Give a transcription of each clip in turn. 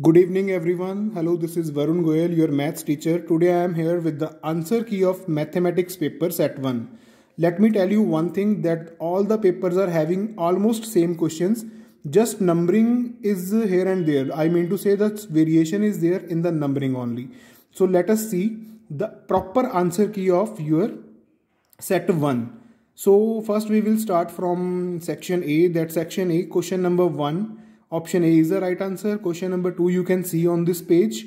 Good evening everyone. Hello, this is Varun Goyal, your maths teacher. Today I am here with the answer key of mathematics paper set 1. Let me tell you one thing that all the papers are having almost same questions. Just numbering is here and there. I mean to say that variation is there in the numbering only. So let us see the proper answer key of your set 1. So first we will start from section A. That section A question number 1 Option A is the right answer. Question number 2 you can see on this page.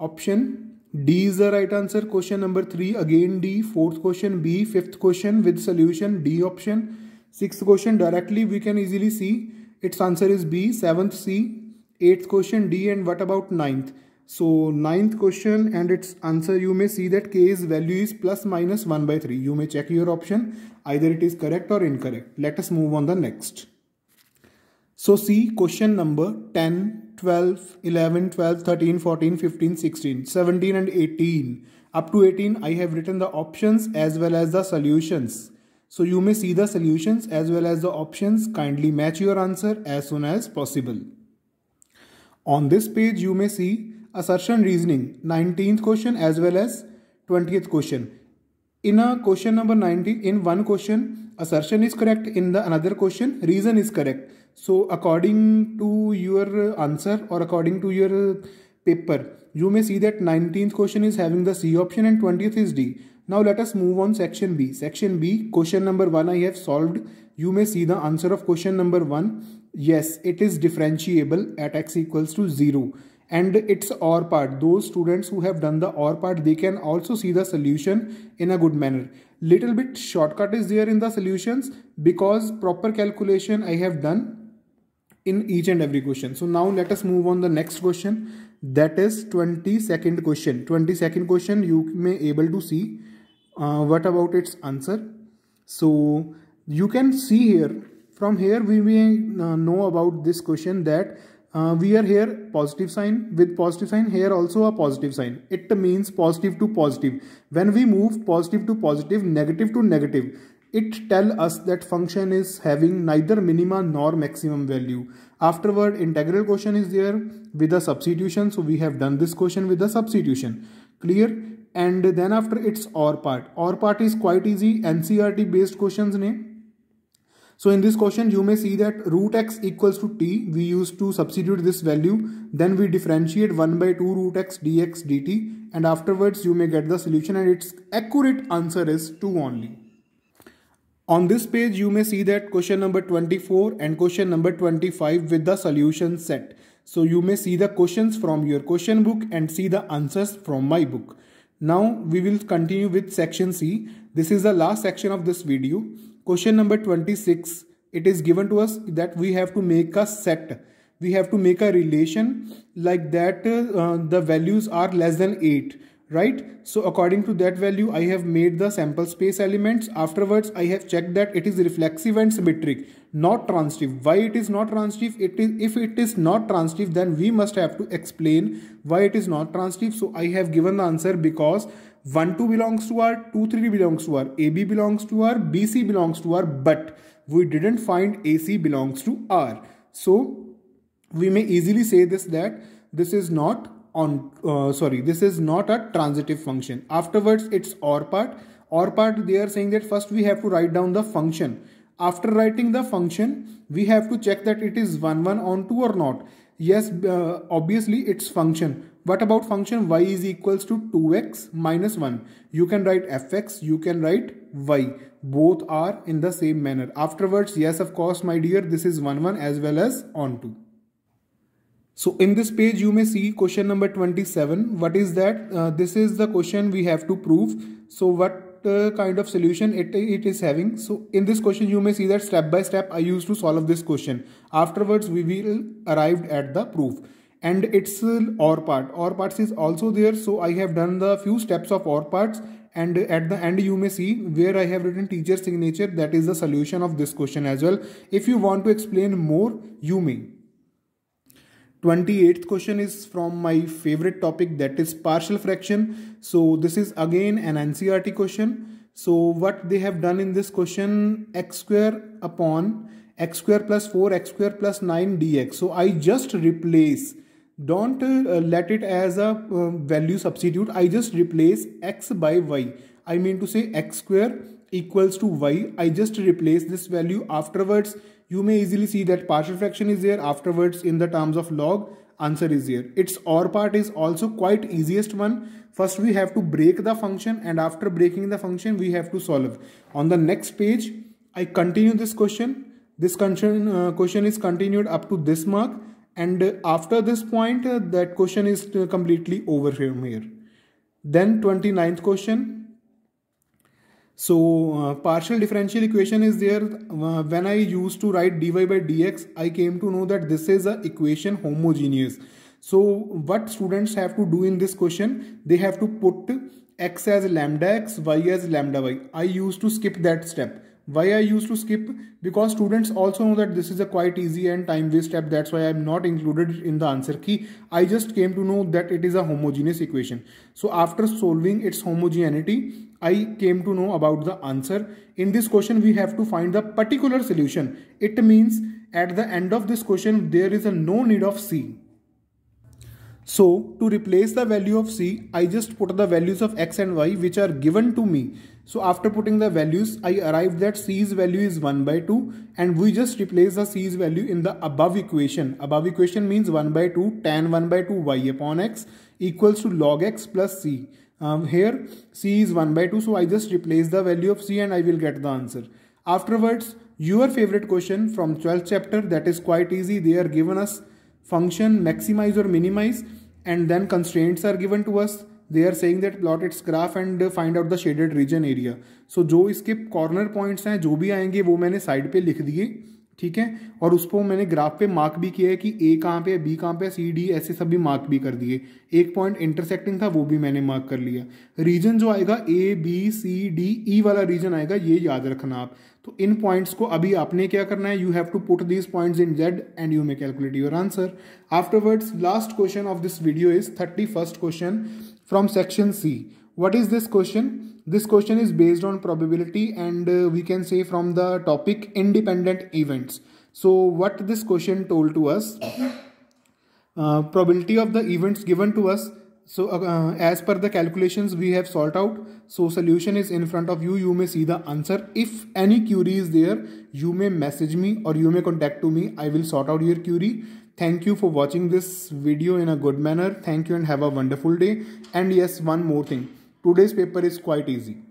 Option D is the right answer. Question number 3 again D. Fourth question B. Fifth question with solution D option. Sixth question directly we can easily see. Its answer is B. Seventh C. Eighth question D and what about ninth? So ninth question and its answer you may see that K's value is plus minus 1 by 3. You may check your option either it is correct or incorrect. Let us move on the next. So see question number 10, 12, 11, 12, 13, 14, 15, 16, 17 and 18. Up to 18 I have written the options as well as the solutions. So you may see the solutions as well as the options. Kindly match your answer as soon as possible. On this page you may see assertion reasoning 19th question as well as 20th question. In a question number 19, in one question assertion is correct, in the another question reason is correct. So according to your answer or according to your paper, you may see that 19th question is having the C option and 20th is D. Now let us move on section B. Section B, question number 1 I have solved. You may see the answer of question number 1. Yes, it is differentiable at x equals to 0 and its OR part. Those students who have done the OR part, they can also see the solution in a good manner. Little bit shortcut is there in the solutions because proper calculation I have done in each and every question. So now let us move on the next question that is 22nd question. 22nd question you may able to see uh, what about its answer. So you can see here from here we may uh, know about this question that uh, we are here positive sign with positive sign here also a positive sign it means positive to positive when we move positive to positive negative to negative it tell us that function is having neither minima nor maximum value. Afterward, integral quotient is there with a substitution. So we have done this quotient with the substitution. Clear? And then after it's OR part. OR part is quite easy. NCRT based questions name. So in this question, you may see that root x equals to t. We use to substitute this value. Then we differentiate 1 by 2 root x dx dt. And afterwards, you may get the solution and its accurate answer is 2 only. On this page, you may see that question number 24 and question number 25 with the solution set. So you may see the questions from your question book and see the answers from my book. Now we will continue with section C. This is the last section of this video. Question number 26. It is given to us that we have to make a set. We have to make a relation like that uh, the values are less than 8 right? So according to that value, I have made the sample space elements. Afterwards, I have checked that it is reflexive and symmetric, not transitive. Why it is not transitive? It is If it is not transitive, then we must have to explain why it is not transitive. So I have given the answer because 1, 2 belongs to R, 2, 3 belongs to R, AB belongs to R, BC belongs to R, but we didn't find AC belongs to R. So we may easily say this that this is not on uh, sorry this is not a transitive function afterwards it's or part or part they are saying that first we have to write down the function after writing the function we have to check that it is 1 1 onto or not yes uh, obviously it's function what about function y is equals to 2x minus 1 you can write fx you can write y both are in the same manner afterwards yes of course my dear this is 1 1 as well as onto so in this page you may see question number 27. What is that? Uh, this is the question we have to prove. So what uh, kind of solution it, it is having. So in this question you may see that step by step I used to solve this question. Afterwards we will arrived at the proof and it's uh, OR part. OR parts is also there. So I have done the few steps of OR parts and at the end you may see where I have written teacher signature that is the solution of this question as well. If you want to explain more you may. 28th question is from my favorite topic that is partial fraction. So this is again an NCRT question. So what they have done in this question x square upon x square plus 4 x square plus 9 dx. So I just replace don't uh, let it as a uh, value substitute. I just replace x by y. I mean to say x square equals to y. I just replace this value afterwards. You may easily see that partial fraction is there afterwards in the terms of log answer is here. Its OR part is also quite easiest one. First we have to break the function and after breaking the function we have to solve. On the next page I continue this question. This question, uh, question is continued up to this mark and uh, after this point uh, that question is uh, completely over from here. Then 29th question so uh, partial differential equation is there. Uh, when I used to write dy by dx, I came to know that this is a equation homogeneous. So what students have to do in this question, they have to put x as lambda x, y as lambda y. I used to skip that step. Why I used to skip? Because students also know that this is a quite easy and time waste step. That's why I'm not included in the answer key. I just came to know that it is a homogeneous equation. So after solving its homogeneity, I came to know about the answer. In this question, we have to find the particular solution. It means at the end of this question, there is a no need of C. So to replace the value of C, I just put the values of X and Y which are given to me. So after putting the values, I arrived that C's value is 1 by 2 and we just replace the C's value in the above equation. Above equation means 1 by 2 tan 1 by 2 y upon x equals to log x plus C. Um, here C is 1 by 2 so I just replace the value of C and I will get the answer. Afterwards, your favorite question from 12th chapter that is quite easy. They are given us function maximize or minimize and then constraints are given to us they are saying that plot its graph and find out the shaded region area so जो इसके corner points हैं जो भी आएंगे वो मैंने side पे लिख दिए ठीक है और उसको मैंने ग्राफ पे मार्क भी किया है कि ए कहाँ पे है बी कहाँ पे है सी डी ऐसे सब भी मार्क भी कर दिए एक पॉइंट इंटरसेक्टिंग था वो भी मैंने मार्क कर लिया रीजन जो आएगा A B C D E वाला रीजन आएगा ये याद रखना आप तो इन पॉइंट्स को अभी आपने क्या करना है you have to put these point in Z and you may calculate your answer afterwards last question of this video is thirty question from section C. What is this question? This question is based on probability and uh, we can say from the topic independent events. So what this question told to us? Uh, probability of the events given to us. So uh, uh as per the calculations we have sort out, so solution is in front of you. You may see the answer. If any query is there, you may message me or you may contact to me. I will sort out your query. Thank you for watching this video in a good manner. Thank you and have a wonderful day. And yes, one more thing. Today's paper is quite easy.